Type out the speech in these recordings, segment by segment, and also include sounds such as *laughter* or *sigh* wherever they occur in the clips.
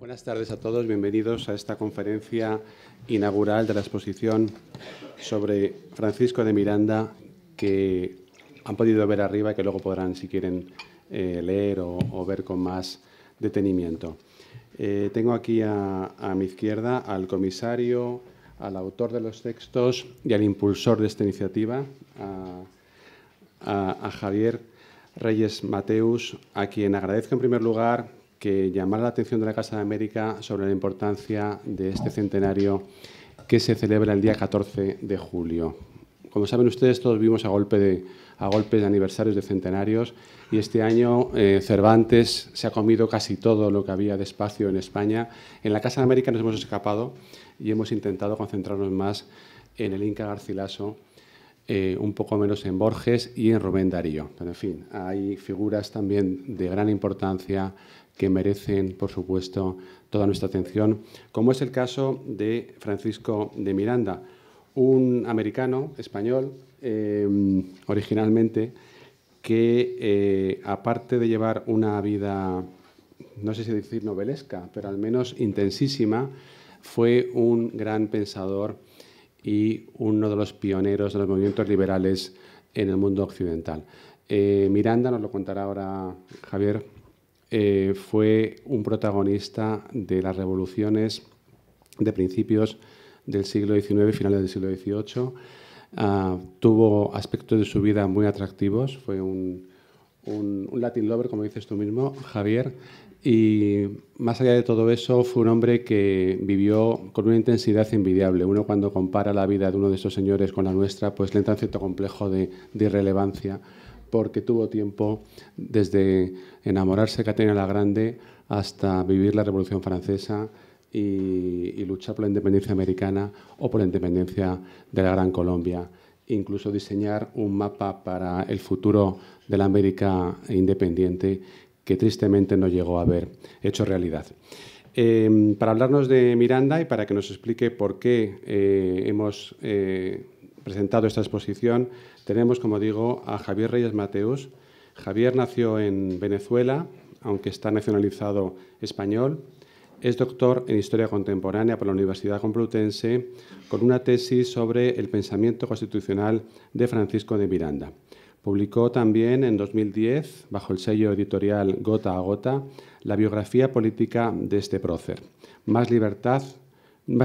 Buenas tardes a todos, bienvenidos a esta conferencia inaugural de la exposición sobre Francisco de Miranda que han podido ver arriba y que luego podrán, si quieren, eh, leer o, ver con más detenimiento. Eh, tengo aquí a, mi izquierda al comisario, al autor de los textos y al impulsor de esta iniciativa, a Javier Reyes Mateus, a quien agradezco en primer lugar que llamar la atención de la Casa de América sobre la importancia de este centenario que se celebra el día 14 de julio. Como saben ustedes, todos vivimos a, golpe de, a golpes de aniversarios de centenarios y este año eh, Cervantes se ha comido casi todo lo que había de espacio en España. En la Casa de América nos hemos escapado y hemos intentado concentrarnos más en el Inca Garcilaso, eh, un poco menos en Borges y en Rubén Darío. Pero, en fin, hay figuras también de gran importancia que merecen, por supuesto, toda nuestra atención, como es el caso de Francisco de Miranda, un americano español em, originalmente que, eh, aparte de llevar una vida, no sé si decir novelesca, pero al menos intensísima, fue un gran pensador y uno de los pioneros de los movimientos liberales en el mundo occidental. Eh, Miranda nos lo contará ahora Javier eh, fue un protagonista de las revoluciones de principios del siglo XIX, y finales del siglo XVIII. Ah, tuvo aspectos de su vida muy atractivos, fue un, Latin lover, como dices tú mismo, Javier, y más allá de todo eso, fue un hombre que vivió con una intensidad envidiable. Uno cuando compara la vida de uno de esos señores con la nuestra, pues le entra un cierto complejo de, de irrelevancia porque tuvo tiempo desde enamorarse de Catalina la Grande hasta vivir la Revolución Francesa y, luchar por la independencia americana o por la independencia de la Gran Colombia. Incluso diseñar un mapa para el futuro de la América independiente que tristemente no llegó a haber hecho realidad. Em, para hablarnos de Miranda y para que nos explique por qué eh, hemos eh, presentado esta exposición, tenemos, como digo, a Javier Reyes Mateus. Javier nació en Venezuela, aunque está nacionalizado español. Es doctor en Historia Contemporánea por la Universidad Complutense, con una tesis sobre el pensamiento constitucional de Francisco de Miranda. Publicó también en 2010, bajo el sello editorial Gota a Gota, la biografía política de este prócer. Más libertad,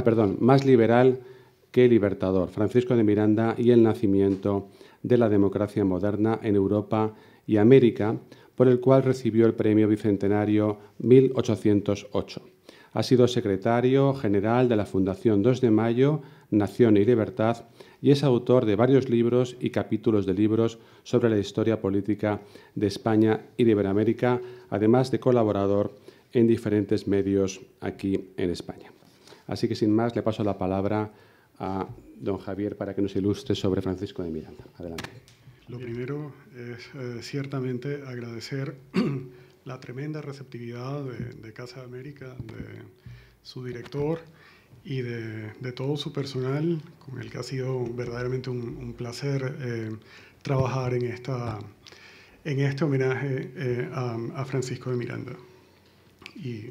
perdón, más liberal que libertador, Francisco de Miranda y el nacimiento de la democracia moderna en Europa y América, por el cual recibió el Premio Bicentenario 1808. Ha sido secretario general de la Fundación 2 de Mayo, Nación y Libertad, y es autor de varios libros y capítulos de libros sobre la historia política de España y de Iberoamérica, además de colaborador en diferentes medios aquí en España. Así que sin más le paso la palabra a don Javier para que nos ilustre sobre Francisco de Miranda. Adelante. Lo primero es eh, ciertamente agradecer *clears throat* la tremenda receptividad de, Casa de América, de su director y de, todo su personal, con el que ha sido verdaderamente un, placer eh, trabajar en, esta, en este homenaje eh, a Francisco de Miranda. Y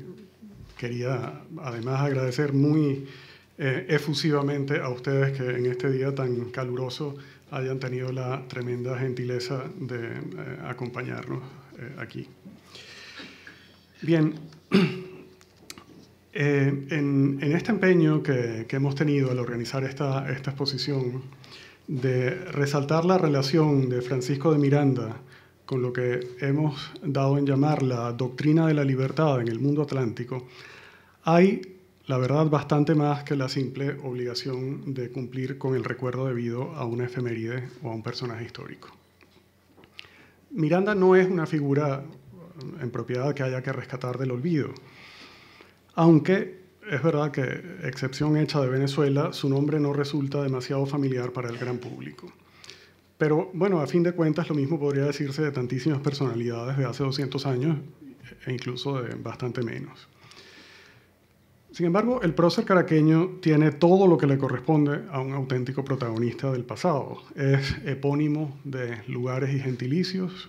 quería además agradecer muy eh, efusivamente a ustedes que en este día tan caluroso hayan tenido la tremenda gentileza de eh, acompañarnos eh, aquí. Bien, *clears throat* en, este empeño que, hemos tenido al organizar esta, esta exposición, de resaltar la relación de Francisco de Miranda con lo que hemos dado en llamar la doctrina de la libertad en el mundo atlántico, hay la verdad, bastante más que la simple obligación de cumplir con el recuerdo debido a una efeméride o a un personaje histórico. Miranda no es una figura en eh, propiedad que haya que rescatar del olvido, aunque es verdad que, excepción hecha de Venezuela, su nombre no resulta demasiado familiar para el gran público. Pero bueno, a fin de cuentas lo mismo podría decirse de tantísimas personalidades de hace 200 años e incluso de bastante menos. Sin embargo, el prócer caraqueño tiene todo lo que le corresponde a un auténtico protagonista del pasado. Es epónimo de lugares y gentilicios.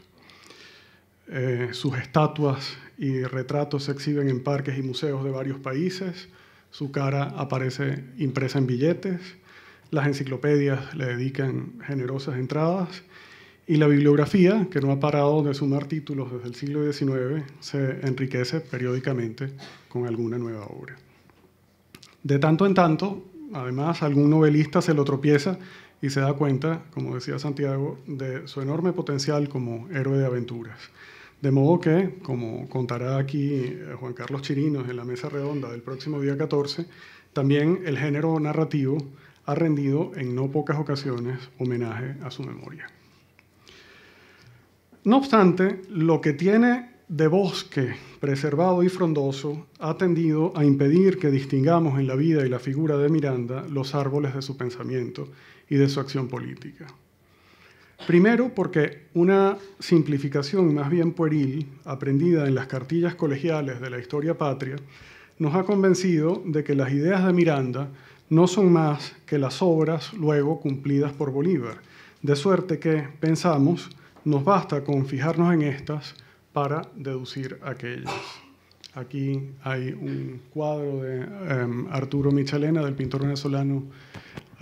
Eh, sus estatuas y retratos se exhiben en parques y museos de varios países. Su cara aparece impresa en billetes. Las enciclopedias le dedican generosas entradas. Y la bibliografía, que no ha parado de sumar títulos desde el siglo XIX, se enriquece periódicamente con alguna nueva obra. De tanto en tanto, además, algún novelista se lo tropieza y se da cuenta, como decía Santiago, de su enorme potencial como héroe de aventuras. De modo que, como contará aquí eh, Juan Carlos Chirinos en la mesa redonda del próximo día 14, también el género narrativo ha rendido en no pocas ocasiones homenaje a su memoria. No obstante, lo que tiene de bosque preservado y frondoso ha tendido a impedir que distingamos en la vida y la figura de Miranda los árboles de su pensamiento y de su acción política. Primero, porque una simplificación más bien pueril, aprendida en las cartillas colegiales de la historia patria, nos ha convencido de que las ideas de Miranda no son más que las obras luego cumplidas por Bolívar, de suerte que, pensamos, nos basta con fijarnos en estas para deducir aquellos. Aquí hay un cuadro de em, Arturo Michelena, del pintor venezolano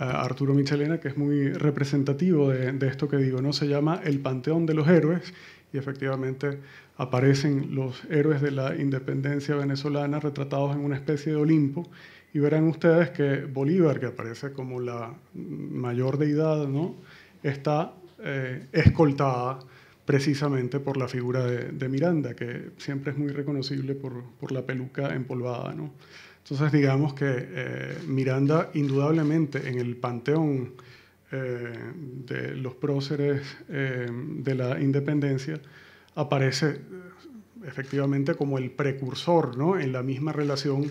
eh, Arturo Michelena, que es muy representativo de, esto que digo, ¿no? Se llama El Panteón de los Héroes y efectivamente aparecen los héroes de la independencia venezolana retratados en una especie de Olimpo y verán ustedes que Bolívar, que aparece como la mayor deidad, ¿no? Está eh, escoltada precisamente por la figura de, Miranda, que siempre es muy reconocible por, la peluca empolvada. ¿no? Entonces, digamos que eh, Miranda, indudablemente, en el panteón eh, de los próceres eh, de la independencia, aparece efectivamente como el precursor, ¿no? en la misma relación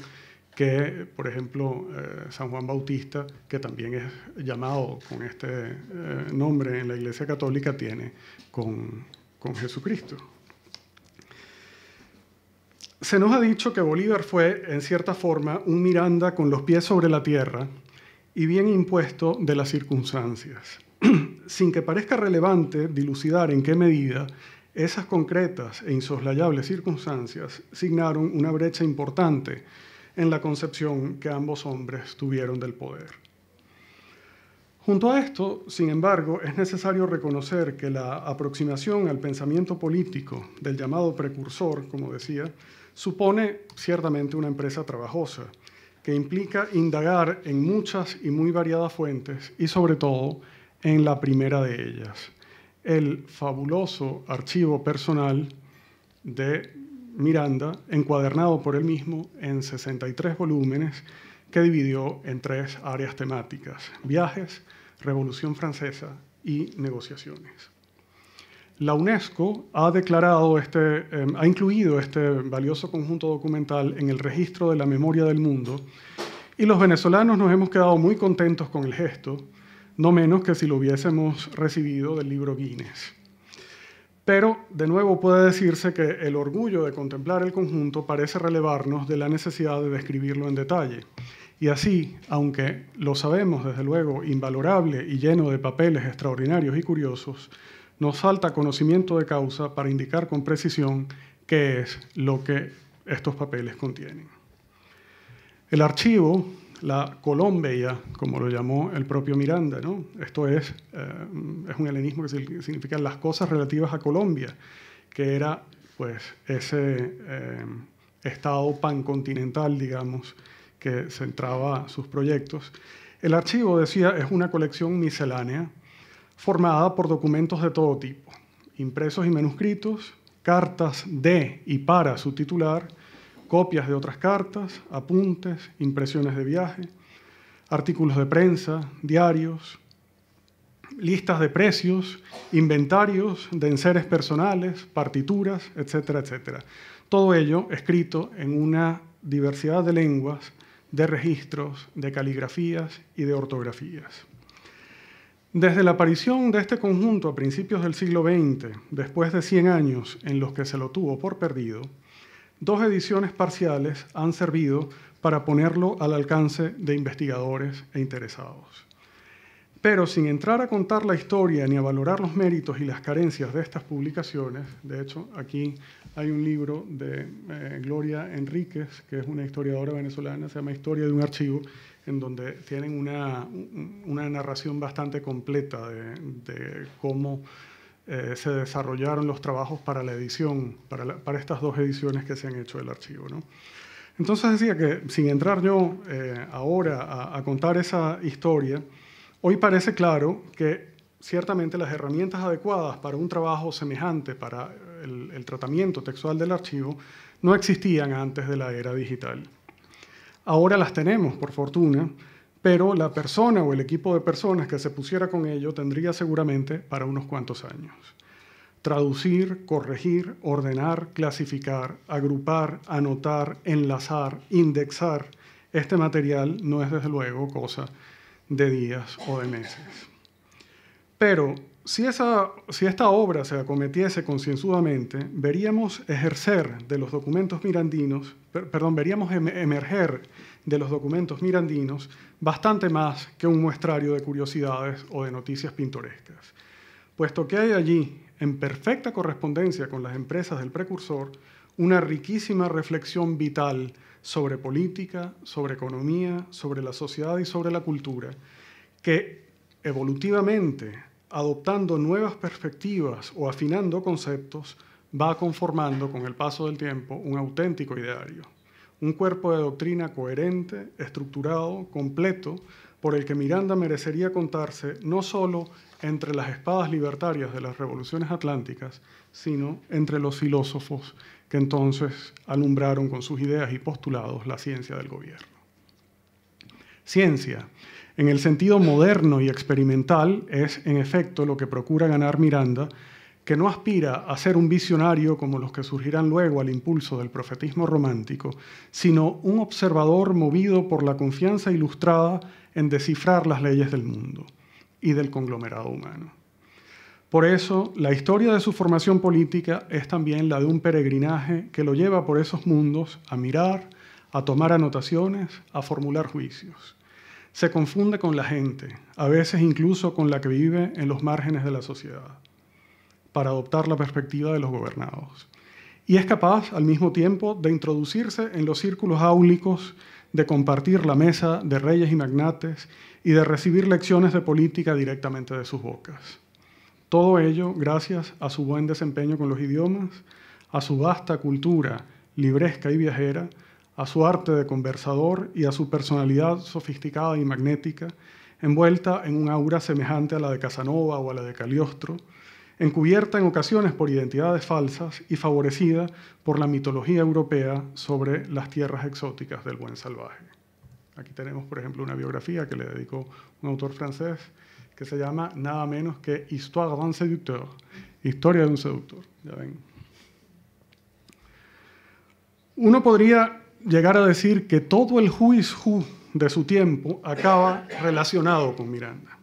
que, por ejemplo, eh, San Juan Bautista, que también es llamado con este eh, nombre en la Iglesia Católica, tiene con, con Jesucristo. Se nos ha dicho que Bolívar fue, en cierta forma, un Miranda con los pies sobre la tierra y bien impuesto de las circunstancias, *clears throat* sin que parezca relevante dilucidar en qué medida esas concretas e insoslayables circunstancias signaron una brecha importante en la concepción que ambos hombres tuvieron del poder. Junto a esto, sin embargo, es necesario reconocer que la aproximación al pensamiento político del llamado precursor, como decía, supone ciertamente una empresa trabajosa, que implica indagar en muchas y muy variadas fuentes y sobre todo en la primera de ellas, el fabuloso archivo personal de Miranda, encuadernado por él mismo en 63 volúmenes que dividió en tres áreas temáticas, viajes, revolución francesa y negociaciones. La UNESCO ha declarado este, em, ha incluido este valioso conjunto documental en el registro de la memoria del mundo y los venezolanos nos hemos quedado muy contentos con el gesto, no menos que si lo hubiésemos recibido del libro Guinness. Pero, de nuevo, puede decirse que el orgullo de contemplar el conjunto parece relevarnos de la necesidad de describirlo en detalle. Y así, aunque lo sabemos desde luego invalorable y lleno de papeles extraordinarios y curiosos, nos falta conocimiento de causa para indicar con precisión qué es lo que estos papeles contienen. El archivo la Colombia, como lo llamó el propio Miranda. ¿no? Esto es, eh, es un helenismo que significa las cosas relativas a Colombia, que era pues, ese eh, estado pancontinental, digamos, que centraba sus proyectos. El archivo, decía, es una colección miscelánea formada por documentos de todo tipo, impresos y manuscritos, cartas de y para su titular, copias de otras cartas, apuntes, impresiones de viaje, artículos de prensa, diarios, listas de precios, inventarios de enseres personales, partituras, etcétera, etcétera. Todo ello escrito en una diversidad de lenguas, de registros, de caligrafías y de ortografías. Desde la aparición de este conjunto a principios del siglo XX, después de 100 años en los que se lo tuvo por perdido, dos ediciones parciales han servido para ponerlo al alcance de investigadores e interesados. Pero sin entrar a contar la historia ni a valorar los méritos y las carencias de estas publicaciones, de hecho aquí hay un libro de eh, Gloria Enríquez, que es una historiadora venezolana, se llama Historia de un archivo, en donde tienen una, narración bastante completa de cómo eh, se desarrollaron los trabajos para la edición, para, estas dos ediciones que se han hecho del archivo. ¿no? Entonces decía que sin entrar yo eh, ahora a, contar esa historia, hoy parece claro que ciertamente las herramientas adecuadas para un trabajo semejante, para el tratamiento textual del archivo, no existían antes de la era digital. Ahora las tenemos, por fortuna, pero la persona o el equipo de personas que se pusiera con ello tendría seguramente para unos cuantos años. Traducir, corregir, ordenar, clasificar, agrupar, anotar, enlazar, indexar, este material no es desde luego cosa de días o de meses. Pero si, esa, si esta obra se acometiese concienzudamente, veríamos ejercer de los documentos mirandinos, perdón, veríamos em-, emerger de los documentos mirandinos bastante más que un muestrario de curiosidades o de noticias pintorescas, puesto que hay allí, en perfecta correspondencia con las empresas del precursor, una riquísima reflexión vital sobre política, sobre economía, sobre la sociedad y sobre la cultura, que evolutivamente adoptando nuevas perspectivas o afinando conceptos, va conformando con el paso del tiempo un auténtico ideario, un cuerpo de doctrina coherente, estructurado, completo, por el que Miranda merecería contarse no solo entre las espadas libertarias de las revoluciones atlánticas, sino entre los filósofos que entonces alumbraron con sus ideas y postulados la ciencia del gobierno. Ciencia en el sentido moderno y experimental es, en efecto, lo que procura ganar Miranda, que no aspira a ser un visionario como los que surgirán luego al impulso del profetismo romántico, sino un observador movido por la confianza ilustrada en descifrar las leyes del mundo y del conglomerado humano. Por eso, la historia de su formación política es también la de un peregrinaje que lo lleva por esos mundos a mirar, a tomar anotaciones, a formular juicios se confunde con la gente, a veces incluso con la que vive en los márgenes de la sociedad, para adoptar la perspectiva de los gobernados. Y es capaz al mismo tiempo de introducirse en los círculos áulicos, de compartir la mesa de reyes y magnates y de recibir lecciones de política directamente de sus bocas. Todo ello gracias a su buen desempeño con los idiomas, a su vasta cultura libresca y viajera, a su arte de conversador y a su personalidad sofisticada y magnética, envuelta en un aura semejante a la de Casanova o a la de Cagliostro, encubierta en ocasiones por identidades falsas y favorecida por la mitología europea sobre las tierras exóticas del buen salvaje. Aquí tenemos, por ejemplo, una biografía que le dedicó un autor francés que se llama nada menos que Histoire d'un séducteur, Historia de un seductor. Ya ven. Uno podría llegar a decir que todo el juicio de su tiempo acaba relacionado con Miranda.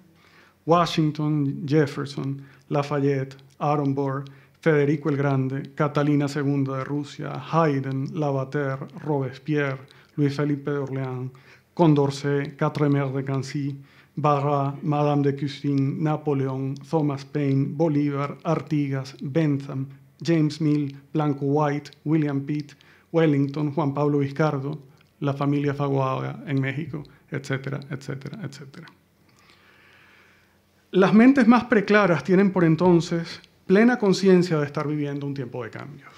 Washington, Jefferson, Lafayette, Aaron Burr, Federico el Grande, Catalina II de Rusia, Haydn, Lavater, Robespierre, Luis Felipe de Orleans, Condorcet, Quatremer de Cancy, Barra, Madame de Custine, Napoleón, Thomas Paine, Bolívar, Artigas, Bentham, James Mill, Blanco White, William Pitt, Wellington, Juan Pablo Vizcardo, la familia Fagoaga en México, etcétera, etcétera, etcétera. Las mentes más preclaras tienen por entonces plena conciencia de estar viviendo un tiempo de cambios.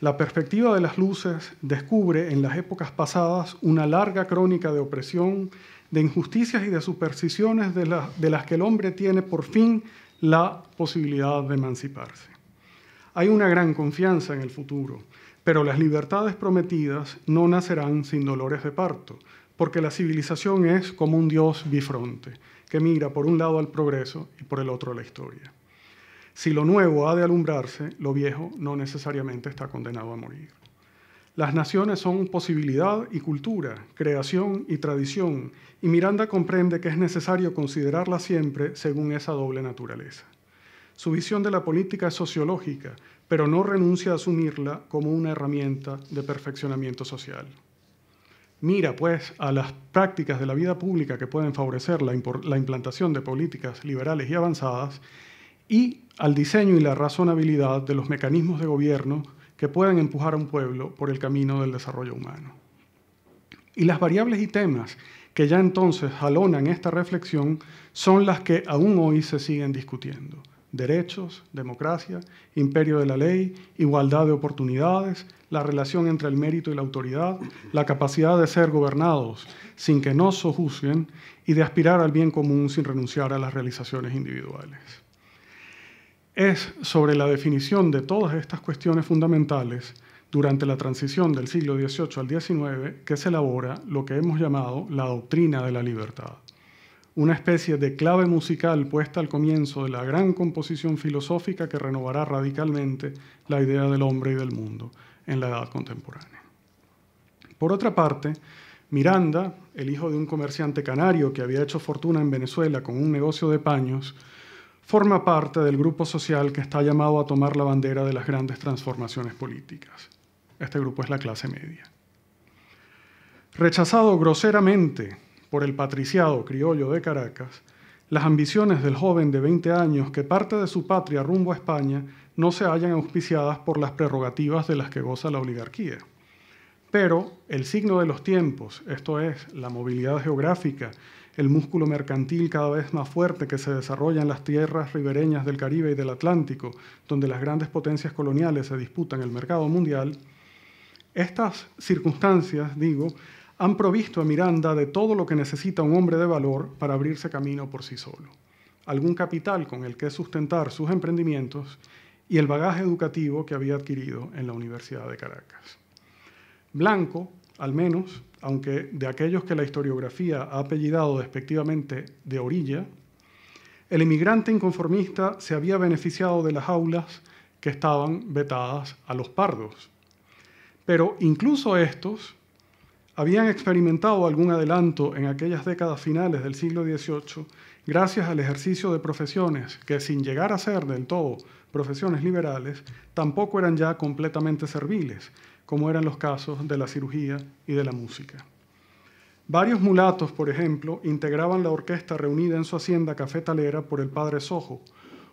La perspectiva de las luces descubre en las épocas pasadas una larga crónica de opresión, de injusticias y de supersticiones de las que el hombre tiene por fin la posibilidad de emanciparse. Hay una gran confianza en el futuro, pero las libertades prometidas no nacerán sin dolores de parto, porque la civilización es como un dios bifronte, que mira por un lado al progreso y por el otro a la historia. Si lo nuevo ha de alumbrarse, lo viejo no necesariamente está condenado a morir. Las naciones son posibilidad y cultura, creación y tradición, y Miranda comprende que es necesario considerarlas siempre según esa doble naturaleza. Su visión de la política es sociológica, pero no renuncia a asumirla como una herramienta de perfeccionamiento social. Mira, pues, a las prácticas de la vida pública que pueden favorecer la, implantación de políticas liberales y avanzadas y al diseño y la razonabilidad de los mecanismos de gobierno que puedan empujar a un pueblo por el camino del desarrollo humano. Y las variables y temas que ya entonces jalonan esta reflexión son las que aún hoy se siguen discutiendo derechos, democracia, imperio de la ley, igualdad de oportunidades, la relación entre el mérito y la autoridad, la capacidad de ser gobernados sin que nos sojuzguen y de aspirar al bien común sin renunciar a las realizaciones individuales. Es sobre la definición de todas estas cuestiones fundamentales durante la transición del siglo XVIII al XIX que se elabora lo que hemos llamado la doctrina de la libertad una especie de clave musical puesta al comienzo de la gran composición filosófica que renovará radicalmente la idea del hombre y del mundo en la edad contemporánea. Por otra parte, Miranda, el hijo de un comerciante canario que había hecho fortuna en Venezuela con un negocio de paños, forma parte del grupo social que está llamado a tomar la bandera de las grandes transformaciones políticas. Este grupo es la clase media. Rechazado groseramente por el patriciado criollo de Caracas, las ambiciones del joven de 20 años que parte de su patria rumbo a España no se hallan auspiciadas por las prerrogativas de las que goza la oligarquía. Pero el signo de los tiempos, esto es, la movilidad geográfica, el músculo mercantil cada vez más fuerte que se desarrolla en las tierras ribereñas del Caribe y del Atlántico, donde las grandes potencias coloniales se disputan el mercado mundial, estas circunstancias, digo, han provisto a Miranda de todo lo que necesita un hombre de valor para abrirse camino por sí solo. Algún capital con el que sustentar sus emprendimientos y el bagaje educativo que había adquirido en la Universidad de Caracas. Blanco, al menos, aunque de aquellos que la historiografía ha apellidado despectivamente de orilla, el emigrante inconformista se había beneficiado de las aulas que estaban vetadas a los pardos. Pero incluso estos, habían experimentado algún adelanto en aquellas décadas finales del siglo XVIII gracias al ejercicio de profesiones que, sin llegar a ser del todo profesiones liberales, tampoco eran ya completamente serviles, como eran los casos de la cirugía y de la música. Varios mulatos, por ejemplo, integraban la orquesta reunida en su hacienda cafetalera por el padre Sojo,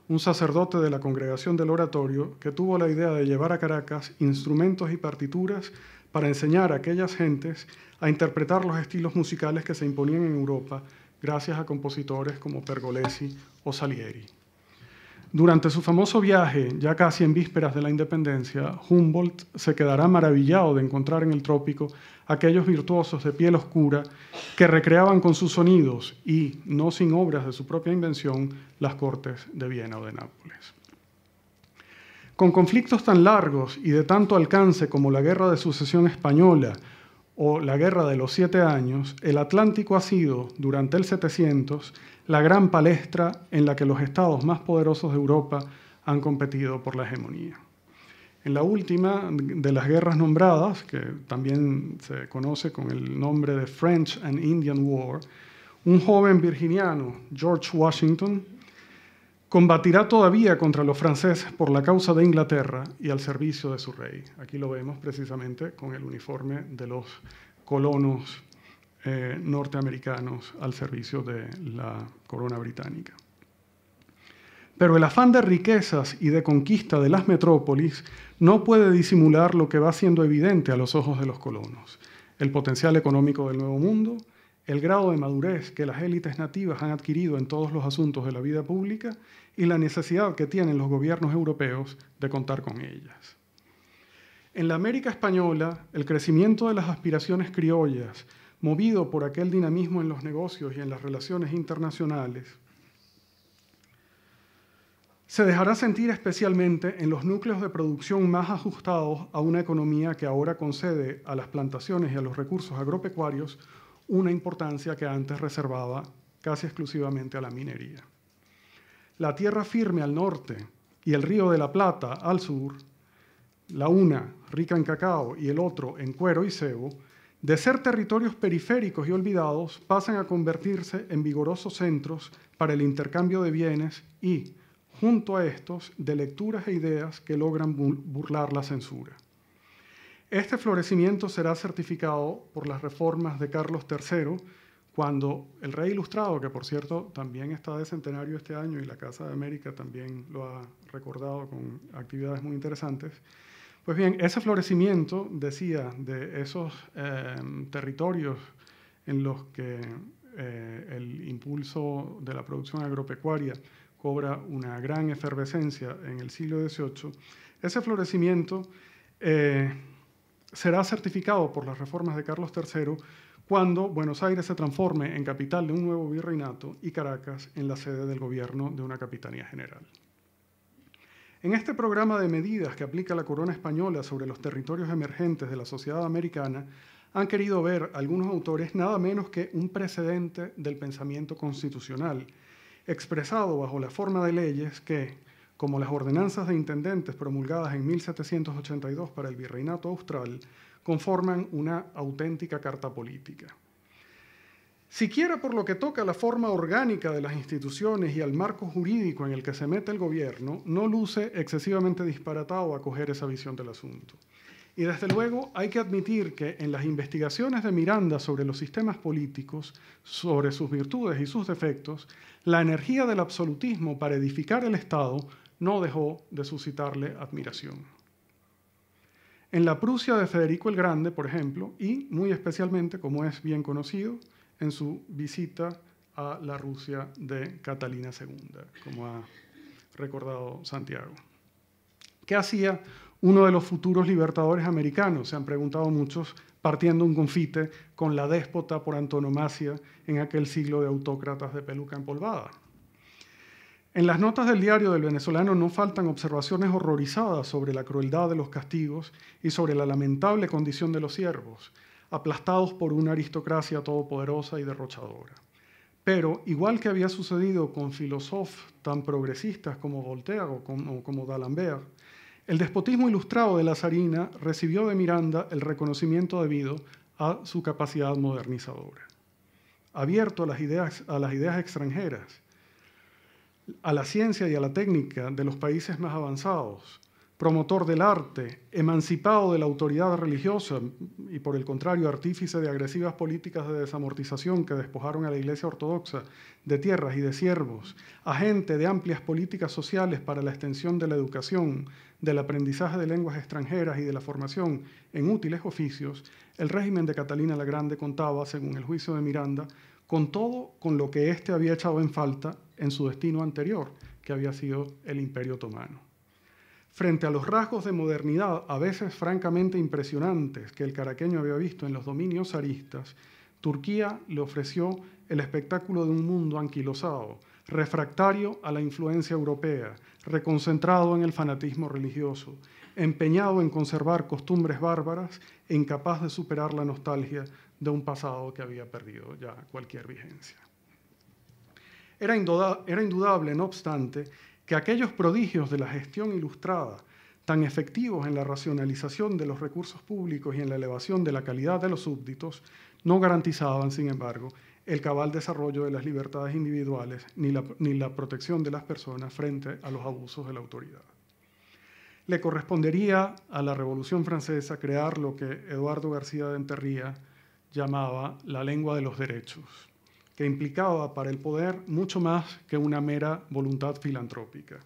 un sacerdote de la congregación del oratorio que tuvo la idea de llevar a Caracas instrumentos y partituras para enseñar a aquellas gentes a interpretar los estilos musicales que se imponían en Europa gracias a compositores como Pergolesi o Salieri. Durante su famoso viaje, ya casi en vísperas de la independencia, Humboldt se quedará maravillado de encontrar en el trópico aquellos virtuosos de piel oscura que recreaban con sus sonidos y, no sin obras de su propia invención, las cortes de Viena o de Nápoles. Con conflictos tan largos y de tanto alcance como la Guerra de Sucesión Española o la Guerra de los Siete Años, el Atlántico ha sido, durante el 700, la gran palestra en la que los estados más poderosos de Europa han competido por la hegemonía. En la última de las guerras nombradas, que también se conoce con el nombre de French and Indian War, un joven virginiano, George Washington, combatirá todavía contra los franceses por la causa de Inglaterra y al servicio de su rey. Aquí lo vemos precisamente con el uniforme de los colonos eh, norteamericanos al servicio de la corona británica. Pero el afán de riquezas y de conquista de las metrópolis no puede disimular lo que va siendo evidente a los ojos de los colonos, el potencial económico del Nuevo Mundo, el grado de madurez que las élites nativas han adquirido en todos los asuntos de la vida pública y la necesidad que tienen los gobiernos europeos de contar con ellas. En la América española, el crecimiento de las aspiraciones criollas, movido por aquel dinamismo en los negocios y en las relaciones internacionales, se dejará sentir especialmente en los núcleos de producción más ajustados a una economía que ahora concede a las plantaciones y a los recursos agropecuarios una importancia que antes reservaba casi exclusivamente a la minería la tierra firme al norte y el río de la Plata al sur, la una rica en cacao y el otro en cuero y cebo, de ser territorios periféricos y olvidados pasan a convertirse en vigorosos centros para el intercambio de bienes y, junto a estos, de lecturas e ideas que logran burlar la censura. Este florecimiento será certificado por las reformas de Carlos III, cuando el rey ilustrado, que por cierto también está de centenario este año y la Casa de América también lo ha recordado con actividades muy interesantes, pues bien, ese florecimiento, decía, de esos eh, territorios en los que eh, el impulso de la producción agropecuaria cobra una gran efervescencia en el siglo XVIII, ese florecimiento eh, será certificado por las reformas de Carlos III cuando Buenos Aires se transforme en capital de un nuevo virreinato y Caracas en la sede del gobierno de una capitanía general. En este programa de medidas que aplica la corona española sobre los territorios emergentes de la sociedad americana, han querido ver algunos autores nada menos que un precedente del pensamiento constitucional, expresado bajo la forma de leyes que, como las ordenanzas de intendentes promulgadas en 1782 para el virreinato austral, conforman una auténtica carta política. Siquiera por lo que toca a la forma orgánica de las instituciones y al marco jurídico en el que se mete el gobierno, no luce excesivamente disparatado acoger esa visión del asunto. Y desde luego hay que admitir que en las investigaciones de Miranda sobre los sistemas políticos, sobre sus virtudes y sus defectos, la energía del absolutismo para edificar el Estado no dejó de suscitarle admiración en la Prusia de Federico el Grande, por ejemplo, y muy especialmente, como es bien conocido, en su visita a la Rusia de Catalina II, como ha recordado Santiago. ¿Qué hacía uno de los futuros libertadores americanos? Se han preguntado muchos, partiendo un confite con la déspota por antonomasia en aquel siglo de autócratas de peluca empolvada. En las notas del diario del venezolano no faltan observaciones horrorizadas sobre la crueldad de los castigos y sobre la lamentable condición de los siervos, aplastados por una aristocracia todopoderosa y derrochadora. Pero, igual que había sucedido con filósofos tan progresistas como Voltaire o como, D'Alembert, el despotismo ilustrado de la zarina recibió de Miranda el reconocimiento debido a su capacidad modernizadora. Abierto a las ideas, a las ideas extranjeras a la ciencia y a la técnica de los países más avanzados, promotor del arte, emancipado de la autoridad religiosa y por el contrario artífice de agresivas políticas de desamortización que despojaron a la Iglesia Ortodoxa de tierras y de siervos, agente de amplias políticas sociales para la extensión de la educación, del aprendizaje de lenguas extranjeras y de la formación en útiles oficios, el régimen de Catalina la Grande contaba, según el juicio de Miranda, con todo con lo que éste había echado en falta en su destino anterior, que había sido el Imperio Otomano. Frente a los rasgos de modernidad, a veces francamente impresionantes, que el caraqueño había visto en los dominios zaristas, Turquía le ofreció el espectáculo de un mundo anquilosado, refractario a la influencia europea, reconcentrado en el fanatismo religioso, empeñado en conservar costumbres bárbaras e incapaz de superar la nostalgia de un pasado que había perdido ya cualquier vigencia. Era, indudable, no obstante, que aquellos prodigios de la gestión ilustrada, tan efectivos en la racionalización de los recursos públicos y en la elevación de la calidad de los súbditos, no garantizaban, sin embargo, el cabal desarrollo de las libertades individuales ni la, protección de las personas frente a los abusos de la autoridad. Le correspondería a la Revolución Francesa crear lo que Eduardo García de Enterría llamaba la lengua de los derechos que implicaba para el poder mucho más que una mera voluntad filantrópica.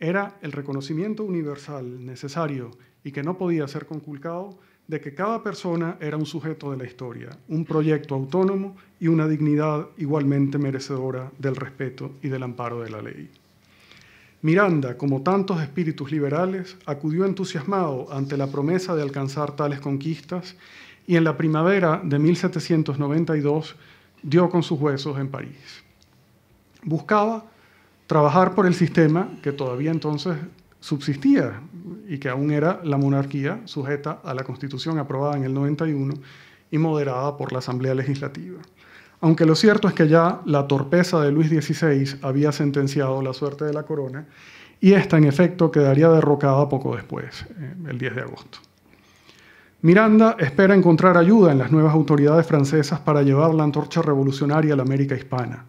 Era el reconocimiento universal necesario y que no podía ser conculcado de que cada persona era un sujeto de la historia, un proyecto autónomo y una dignidad igualmente merecedora del respeto y del amparo de la ley. Miranda, como tantos espíritus liberales, acudió entusiasmado ante la promesa de alcanzar tales conquistas y en la primavera de 1792 dio con sus huesos en París. Buscaba trabajar por el sistema que todavía entonces subsistía y que aún era la monarquía sujeta a la constitución aprobada en el 91 y moderada por la Asamblea Legislativa. Aunque lo cierto es que ya la torpeza de Luis XVI había sentenciado la suerte de la corona y esta en efecto quedaría derrocada poco después, eh, el 10 de agosto. Miranda espera encontrar ayuda en las nuevas autoridades francesas para llevar la antorcha revolucionaria a la América hispana.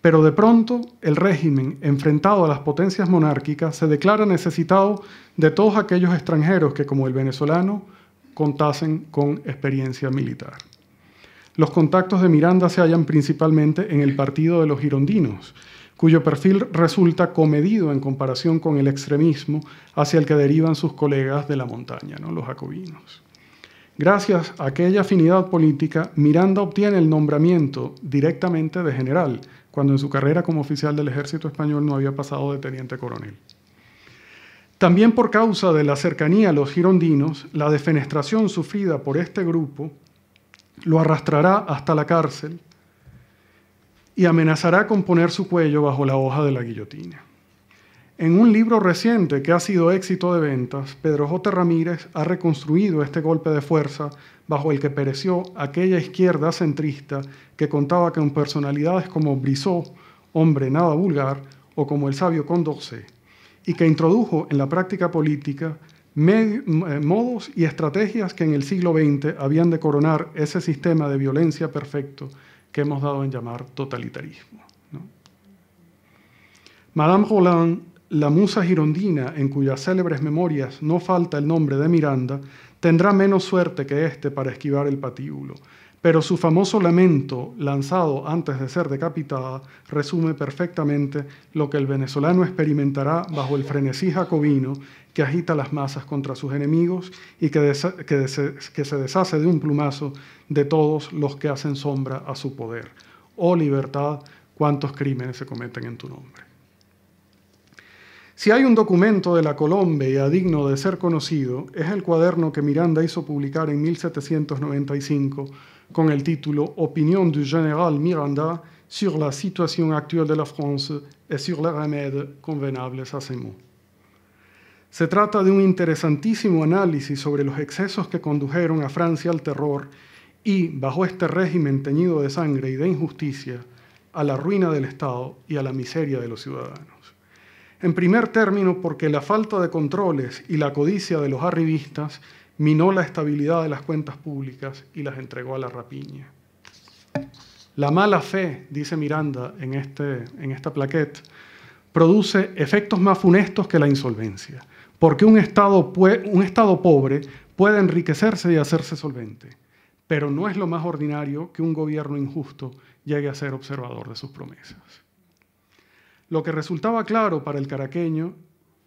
Pero de pronto, el régimen, enfrentado a las potencias monárquicas, se declara necesitado de todos aquellos extranjeros que, como el venezolano, contasen con experiencia militar. Los contactos de Miranda se hallan principalmente en el Partido de los Girondinos, cuyo perfil resulta comedido en comparación con el extremismo hacia el que derivan sus colegas de la montaña, los jacobinos. Gracias a aquella afinidad política, Miranda obtiene el nombramiento directamente de general, cuando en su carrera como oficial del ejército español no había pasado de teniente coronel. También por causa de la cercanía a los girondinos, la defenestración sufrida por este grupo lo arrastrará hasta la cárcel y amenazará con poner su cuello bajo la hoja de la guillotina. En un libro reciente que ha sido éxito de ventas, Pedro J. Ramírez ha reconstruido este golpe de fuerza bajo el que pereció aquella izquierda centrista que contaba con personalidades como Brissot, hombre nada vulgar, o como el sabio Condorcet, y que introdujo en la práctica política eh, modos y estrategias que en el siglo XX habían de coronar ese sistema de violencia perfecto que hemos dado en llamar totalitarismo. Madame Roland la musa girondina, en cuyas célebres memorias no falta el nombre de Miranda, tendrá menos suerte que éste para esquivar el patíbulo, pero su famoso lamento, lanzado antes de ser decapitada, resume perfectamente lo que el venezolano experimentará bajo el frenesí jacobino que agita las masas contra sus enemigos y que, que se deshace de un plumazo de todos los que hacen sombra a su poder. Oh libertad, cuántos crímenes se cometen en tu nombre. Si hay un documento de la Colombia digno de ser conocido, es el cuaderno que Miranda hizo publicar en 1795 con el título Opinión du General Miranda sur la situation actuelle de la France et sur les remèdes convenables a ces maux. Se trata de un interesantísimo análisis sobre los excesos que condujeron a Francia al terror y, bajo este régimen teñido de sangre y de injusticia, a la ruina del Estado y a la miseria de los ciudadanos. En primer término, porque la falta de controles y la codicia de los arribistas minó la estabilidad de las cuentas públicas y las entregó a la rapiña. La mala fe, dice Miranda en, este, en esta plaquette, produce efectos más funestos que la insolvencia, porque un estado pobre puede enriquecerse y hacerse solvente, pero no es lo más ordinario que un gobierno injusto llegue a ser observador de sus promesas. Lo que resultaba claro para el caraqueño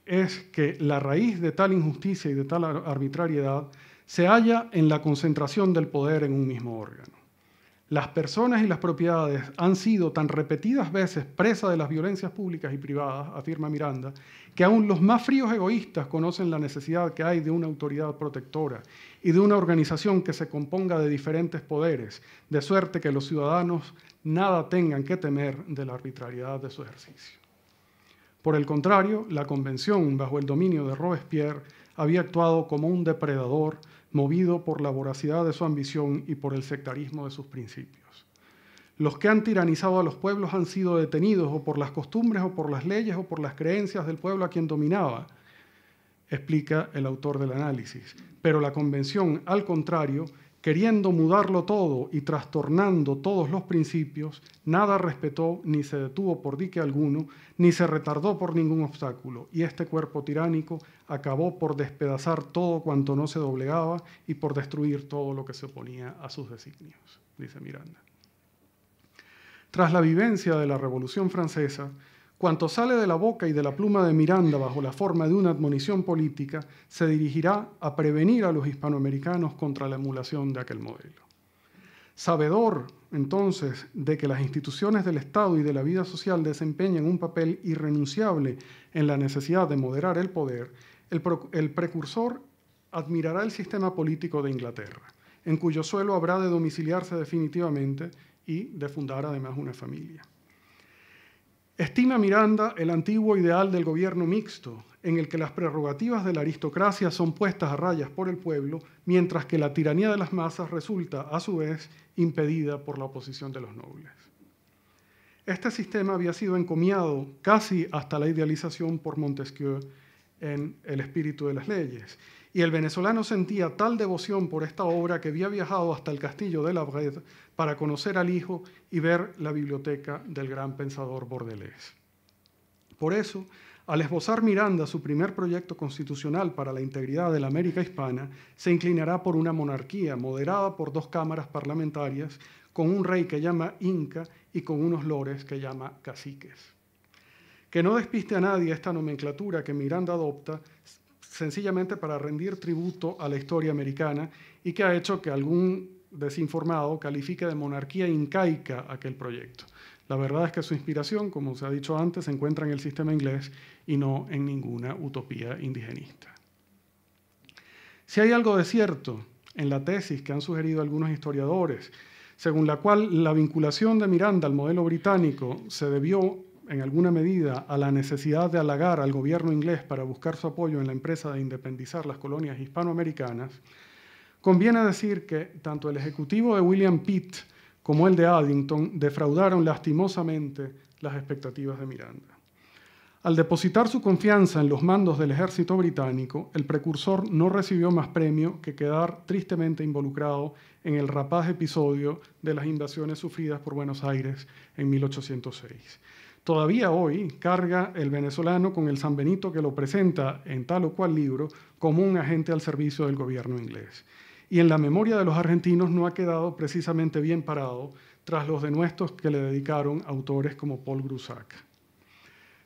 es que la raíz de tal injusticia y de tal arbitrariedad se halla en la concentración del poder en un mismo órgano. Las personas y las propiedades han sido tan repetidas veces presa de las violencias públicas y privadas, afirma Miranda, que aún los más fríos egoístas conocen la necesidad que hay de una autoridad protectora y de una organización que se componga de diferentes poderes, de suerte que los ciudadanos nada tengan que temer de la arbitrariedad de su ejercicio. Por el contrario, la Convención, bajo el dominio de Robespierre, había actuado como un depredador movido por la voracidad de su ambición y por el sectarismo de sus principios. Los que han tiranizado a los pueblos han sido detenidos o por las costumbres o por las leyes o por las creencias del pueblo a quien dominaba, explica el autor del análisis. Pero la Convención, al contrario, queriendo mudarlo todo y trastornando todos los principios, nada respetó ni se detuvo por dique alguno, ni se retardó por ningún obstáculo, y este cuerpo tiránico acabó por despedazar todo cuanto no se doblegaba y por destruir todo lo que se oponía a sus designios, dice Miranda. Tras la vivencia de la Revolución Francesa, Cuanto sale de la boca y de la pluma de Miranda bajo la forma de una admonición política se dirigirá a prevenir a los hispanoamericanos contra la emulación de aquel modelo. Sabedor, entonces, de que las instituciones del Estado y de la vida social desempeñan un papel irrenunciable en la necesidad de moderar el poder, el, precursor admirará el sistema político de Inglaterra, en cuyo suelo habrá de domiciliarse definitivamente y de fundar además una familia. Estima Miranda el antiguo ideal del gobierno mixto, en el que las prerrogativas de la aristocracia son puestas a rayas por el pueblo, mientras que la tiranía de las masas resulta, a su vez, impedida por la oposición de los nobles. Este sistema había sido encomiado casi hasta la idealización por Montesquieu en El espíritu de las leyes, y el venezolano sentía tal devoción por esta obra que había viajado hasta el castillo de La Brede para conocer al hijo y ver la biblioteca del gran pensador bordelés. Por eso, al esbozar Miranda su primer proyecto constitucional para la integridad de la América hispana, se inclinará por una monarquía moderada por dos cámaras parlamentarias, con un rey que llama Inca y con unos lores que llama caciques. Que no despiste a nadie esta nomenclatura que Miranda adopta sencillamente para rendir tributo a la historia americana y que ha hecho que algún desinformado califique de monarquía incaica aquel proyecto. La verdad es que su inspiración, como se ha dicho antes, se encuentra en el sistema inglés y no en ninguna utopía indigenista. Si hay algo de cierto en la tesis que han sugerido algunos historiadores, según la cual la vinculación de Miranda al modelo británico se debió en alguna medida a la necesidad de halagar al gobierno inglés para buscar su apoyo en la empresa de independizar las colonias hispanoamericanas, conviene decir que tanto el ejecutivo de William Pitt como el de Addington defraudaron lastimosamente las expectativas de Miranda. Al depositar su confianza en los mandos del ejército británico, el precursor no recibió más premio que quedar tristemente involucrado en el rapaz episodio de las invasiones sufridas por Buenos Aires en 1806. Todavía hoy carga el venezolano con el San Benito que lo presenta en tal o cual libro como un agente al servicio del gobierno inglés. Y en la memoria de los argentinos no ha quedado precisamente bien parado tras los denuestos que le dedicaron autores como Paul Grusac.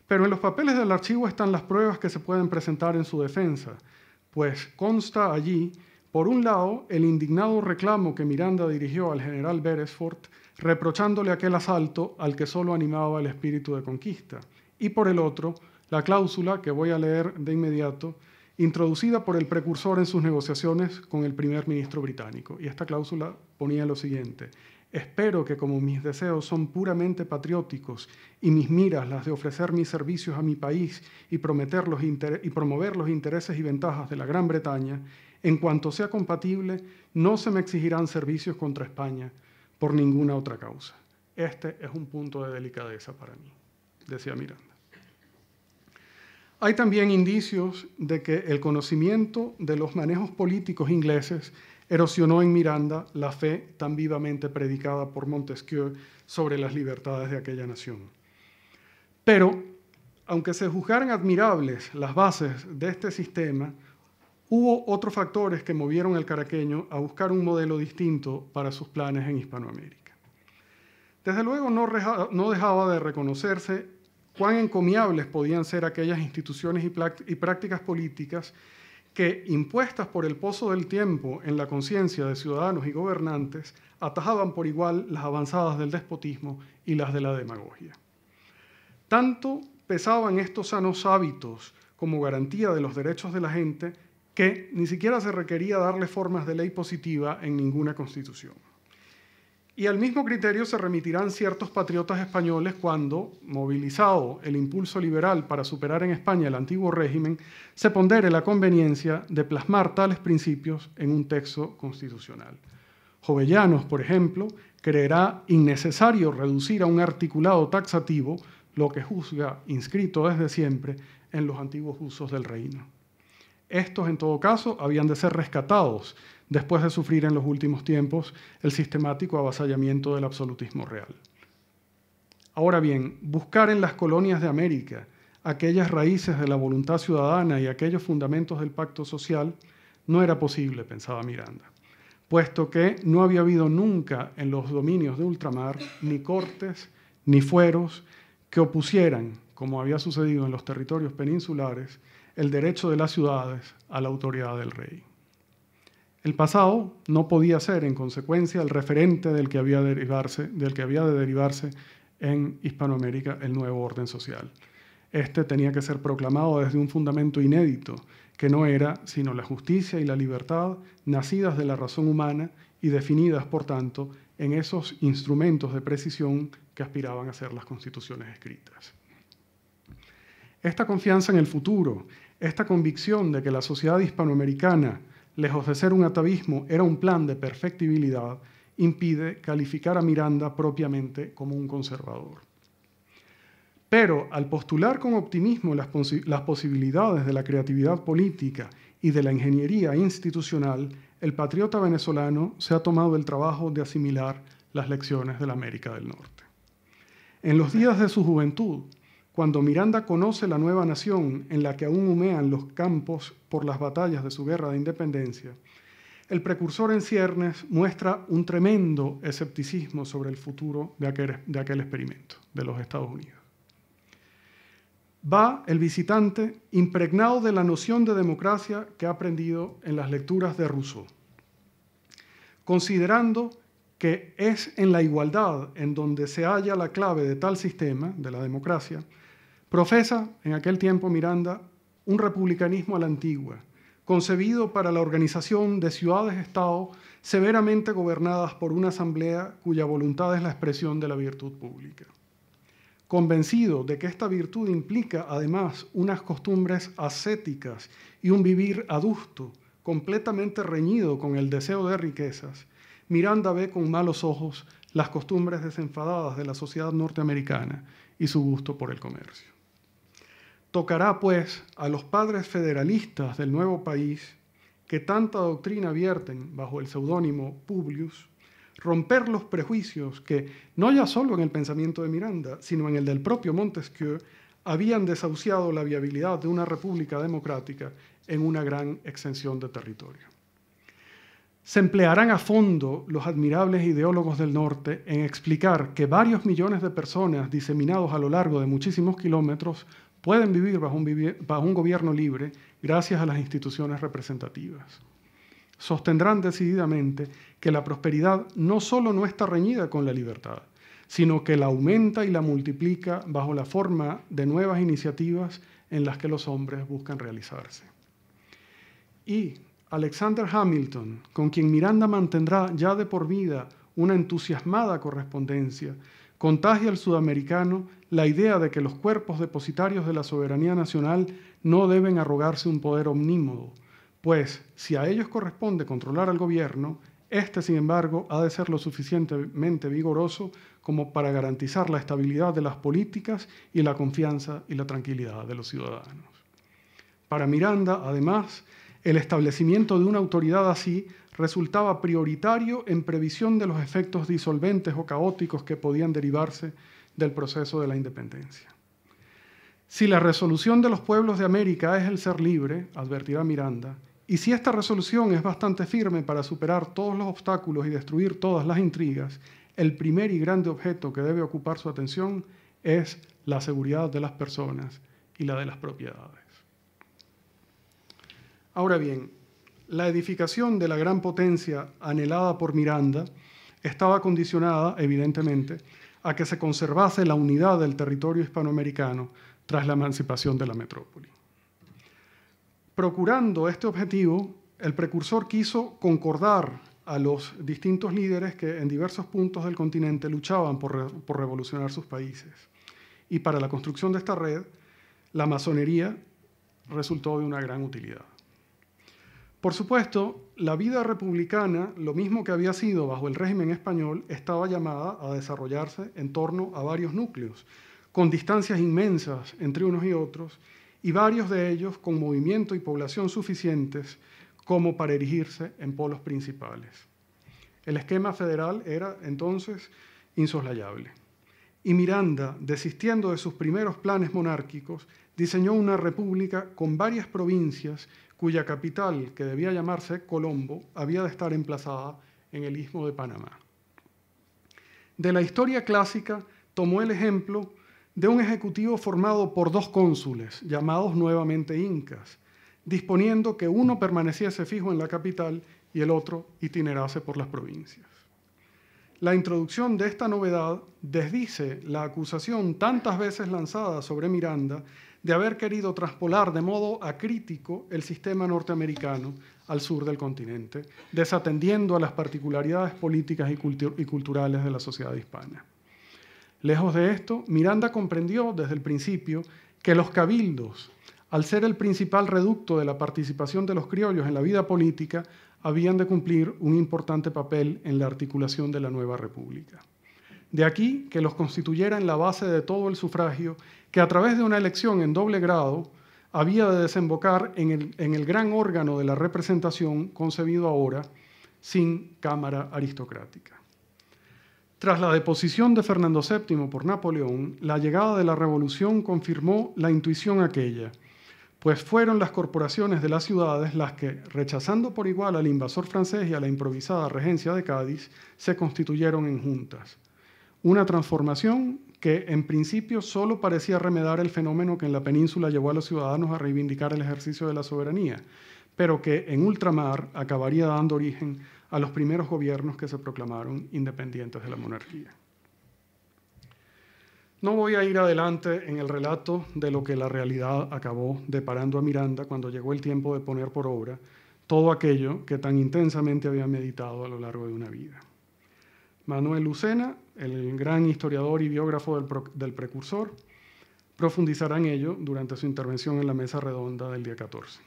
Pero en los papeles del archivo están las pruebas que se pueden presentar en su defensa, pues consta allí por un lado, el indignado reclamo que Miranda dirigió al general Beresford, reprochándole aquel asalto al que solo animaba el espíritu de conquista, y por el otro, la cláusula que voy a leer de inmediato, introducida por el precursor en sus negociaciones con el primer ministro británico. Y esta cláusula ponía lo siguiente, espero que como mis deseos son puramente patrióticos y mis miras las de ofrecer mis servicios a mi país y, prometer y promover los intereses y ventajas de la Gran Bretaña, en cuanto sea compatible, no se me exigirán servicios contra España por ninguna otra causa. Este es un punto de delicadeza para mí, decía Miranda. Hay también indicios de que el conocimiento de los manejos políticos ingleses erosionó en Miranda la fe tan vivamente predicada por Montesquieu sobre las libertades de aquella nación. Pero, aunque se juzgaran admirables las bases de este sistema, Hubo otros factores que movieron al caraqueño a buscar un modelo distinto para sus planes en Hispanoamérica. Desde luego no, dejaba de reconocerse cuán encomiables podían ser aquellas instituciones y prácticas políticas que, impuestas por el pozo del tiempo en la conciencia de ciudadanos y gobernantes, atajaban por igual las avanzadas del despotismo y las de la demagogia. Tanto pesaban estos sanos hábitos como garantía de los derechos de la gente que ni siquiera se requería darle formas de ley positiva en ninguna constitución. Y al mismo criterio se remitirán ciertos patriotas españoles cuando, movilizado el impulso liberal para superar en España el antiguo régimen, se pondere la conveniencia de plasmar tales principios en un texto constitucional. Jovellanos, por ejemplo, creerá innecesario reducir a un articulado taxativo lo que juzga inscrito desde siempre en los antiguos usos del reino. Estos, en todo caso, habían de ser rescatados después de sufrir en los últimos tiempos el sistemático avasallamiento del absolutismo real. Ahora bien, buscar en las colonias de América aquellas raíces de la voluntad ciudadana y aquellos fundamentos del pacto social no era posible, pensaba Miranda, puesto que no había habido nunca en los dominios de ultramar ni cortes ni fueros que opusieran, como había sucedido en los territorios peninsulares, el derecho de las ciudades a la autoridad del rey. El pasado no podía ser, en consecuencia, el referente del que había, de derivarse, del que había de derivarse en Hispanoamérica el nuevo orden social. Este tenía que ser proclamado desde un fundamento inédito, que no era sino la justicia y la libertad, nacidas de la razón humana y definidas, por tanto, en esos instrumentos de precisión que aspiraban a ser las constituciones escritas. Esta confianza en el futuro, esta convicción de que la sociedad hispanoamericana, lejos de ser un atavismo, era un plan de perfectibilidad, impide calificar a Miranda propiamente como un conservador. Pero al postular con optimismo las, las, posibilidades de la creatividad política y de la ingeniería institucional, el patriota venezolano se ha tomado el trabajo de asimilar las lecciones de la América del Norte. En los días de su juventud, cuando Miranda conoce la nueva nación en la que aún humean los campos por las batallas de su guerra de independencia, el precursor en ciernes muestra un tremendo escepticismo sobre el futuro de aquel, experimento de los Estados Unidos. Va el visitante impregnado de la noción de democracia que ha aprendido en las lecturas de Rousseau, considerando que es en la igualdad en donde se halla la clave de tal sistema, de la democracia, Profesa en aquel tiempo Miranda un republicanismo a la antigua, concebido para la organización de ciudades-estado severamente gobernadas por una asamblea cuya voluntad es la expresión de la virtud pública. Convencido de que esta virtud implica además unas costumbres ascéticas y un vivir adusto, completamente reñido con el deseo de riquezas, Miranda ve con malos ojos las costumbres desenfadadas de la sociedad norteamericana y su gusto por el comercio. Tocará pues a los padres federalistas del nuevo país, que tanta doctrina vierten bajo el seudónimo Publius, romper los prejuicios que, no ya solo en el pensamiento de Miranda, sino en el del propio Montesquieu, habían desahuciado la viabilidad de una república democrática en una gran extensión de territorio. Se emplearán a fondo los admirables ideólogos del norte en explicar que varios millones de personas diseminados a lo largo de muchísimos kilómetros pueden vivir bajo un, gobierno libre gracias a las instituciones representativas. Sostendrán decididamente que la prosperidad no solo no está reñida con la libertad, sino que la aumenta y la multiplica bajo la forma de nuevas iniciativas en las que los hombres buscan realizarse. Y Alexander Hamilton, con quien Miranda mantendrá ya de por vida una entusiasmada correspondencia, contagia al sudamericano la idea de que los cuerpos depositarios de la soberanía nacional no deben arrogarse un poder omnímodo, pues si a ellos corresponde controlar al gobierno, este, sin embargo, ha de ser lo suficientemente vigoroso como para garantizar la estabilidad de las políticas y la confianza y la tranquilidad de los ciudadanos. Para Miranda, además, el establecimiento de una autoridad así resultaba prioritario en previsión de los efectos disolventes o caóticos que podían derivarse del proceso de la independencia. Si la resolución de los pueblos de América es el ser libre, advertirá Miranda, y si esta resolución es bastante firme para superar todos los obstáculos y destruir todas las intrigas, el primer y grande objeto que debe ocupar su atención es la seguridad de las personas y la de las propiedades. Ahora bien, la edificación de la gran potencia anhelada por Miranda estaba condicionada, evidentemente, a que se conservase la unidad del territorio hispanoamericano tras la emancipación de la metrópoli. Procurando este objetivo, el precursor quiso concordar a los distintos líderes que en diversos puntos del continente luchaban por, por, revolucionar sus países. Y para la construcción de esta red, la masonería resultó de una gran utilidad. Por supuesto, la vida republicana, lo mismo que había sido bajo el régimen español, estaba llamada a desarrollarse en torno a varios núcleos, con distancias inmensas entre unos y otros, y varios de ellos con movimiento y población suficientes como para erigirse en polos principales. El esquema federal era entonces insoslayable. Y Miranda, desistiendo de sus primeros planes monárquicos, diseñó una república con varias provincias cuya capital, que debía llamarse Colombo, había de estar emplazada en el istmo de Panamá. De la historia clásica tomó el ejemplo de un ejecutivo formado por dos cónsules, llamados nuevamente incas, disponiendo que uno permaneciese fijo en la capital y el otro itinerase por las provincias. La introducción de esta novedad desdice la acusación tantas veces lanzada sobre Miranda de haber querido traspolar de modo acrítico el sistema norteamericano al sur del continente, desatendiendo a las particularidades políticas y, y culturales de la sociedad hispana. Lejos de esto, Miranda comprendió desde el principio que los cabildos, al ser el principal reducto de la participación de los criollos en la vida política, habían de cumplir un importante papel en la articulación de la nueva república. De aquí que los constituyera en la base de todo el sufragio, que a través de una elección en doble grado había de desembocar en el, en el gran órgano de la representación concebido ahora sin Cámara Aristocrática. Tras la deposición de Fernando VII por Napoleón, la llegada de la revolución confirmó la intuición aquella, pues fueron las corporaciones de las ciudades las que, rechazando por igual al invasor francés y a la improvisada regencia de Cádiz, se constituyeron en juntas. Una transformación que en principio solo parecía remedar el fenómeno que en la península llevó a los ciudadanos a reivindicar el ejercicio de la soberanía, pero que en ultramar acabaría dando origen a los primeros gobiernos que se proclamaron independientes de la monarquía. No voy a ir adelante en el relato de lo que la realidad acabó deparando a Miranda cuando llegó el tiempo de poner por obra todo aquello que tan intensamente había meditado a lo largo de una vida. Manuel Lucena el gran historiador y biógrafo del, precursor, profundizará en ello durante su intervención en la mesa redonda del día 14.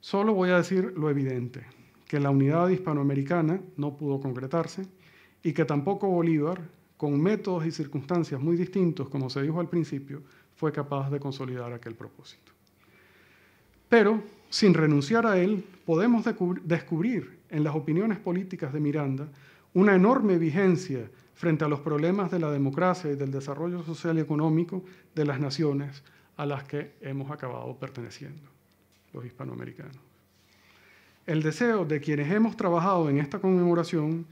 Solo voy a decir lo evidente, que la unidad hispanoamericana no pudo concretarse y que tampoco Bolívar, con métodos y circunstancias muy distintos, como se dijo al principio, fue capaz de consolidar aquel propósito. Pero, sin renunciar a él, podemos descubrir en las opiniones políticas de Miranda una enorme vigencia frente a los problemas de la democracia y del desarrollo social y económico de las naciones a las que hemos acabado perteneciendo, los hispanoamericanos. El deseo de quienes hemos trabajado en esta conmemoración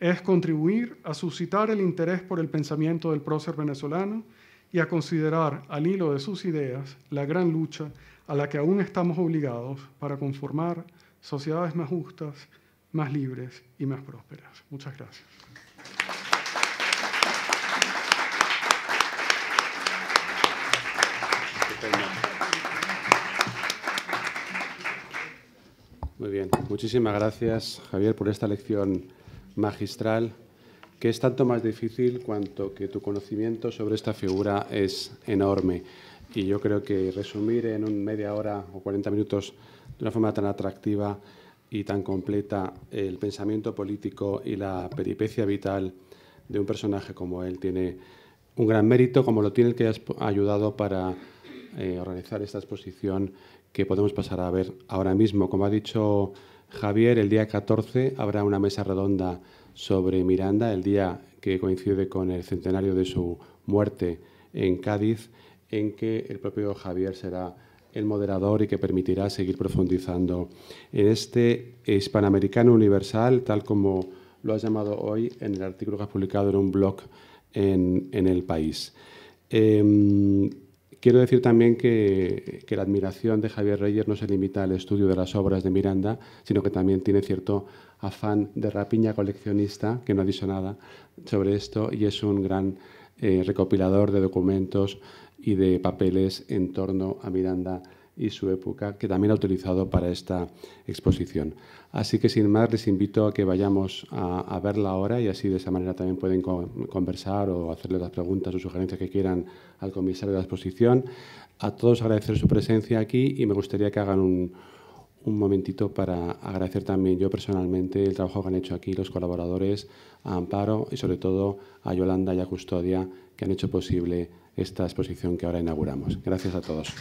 es contribuir a suscitar el interés por el pensamiento del prócer venezolano y a considerar al hilo de sus ideas la gran lucha a la que aún estamos obligados para conformar sociedades más justas, más libres y más prósperas. Muchas gracias. Muy bien, muchísimas gracias Javier por esta lección magistral, que es tanto más difícil cuanto que tu conocimiento sobre esta figura es enorme. Y yo creo que resumir en un media hora o 40 minutos de una forma tan atractiva y tan completa el pensamiento político y la peripecia vital de un personaje como él tiene un gran mérito, como lo tiene el que has ayudado para eh, organizar esta exposición que podemos pasar a ver ahora mismo. Como ha dicho Javier, el día 14 habrá una mesa redonda sobre Miranda, el día que coincide con el centenario de su muerte en Cádiz, en que el propio Javier será el moderador y que permitirá seguir profundizando en este hispanoamericano universal, tal como lo ha llamado hoy en el artículo que ha publicado en un blog en, el país. Em, Quiero decir también que, la admiración de Javier Reyes no se limita al estudio de las obras de Miranda, sino que también tiene cierto afán de rapiña coleccionista, que no ha dicho nada sobre esto, y es un gran eh, recopilador de documentos y de papeles en torno a Miranda y su época, que también ha utilizado para esta exposición. Así que sin más, les invito a que vayamos a, verla ahora y así de esa manera también pueden conversar o hacerle las preguntas o sugerencias que quieran al comisario de la exposición. A todos agradecer su presencia aquí y me gustaría que hagan un, un momentito para agradecer también yo personalmente el trabajo que han hecho aquí los colaboradores, a Amparo y sobre todo a Yolanda y a Custodia que han hecho posible esta exposición que ahora inauguramos. Gracias a todos.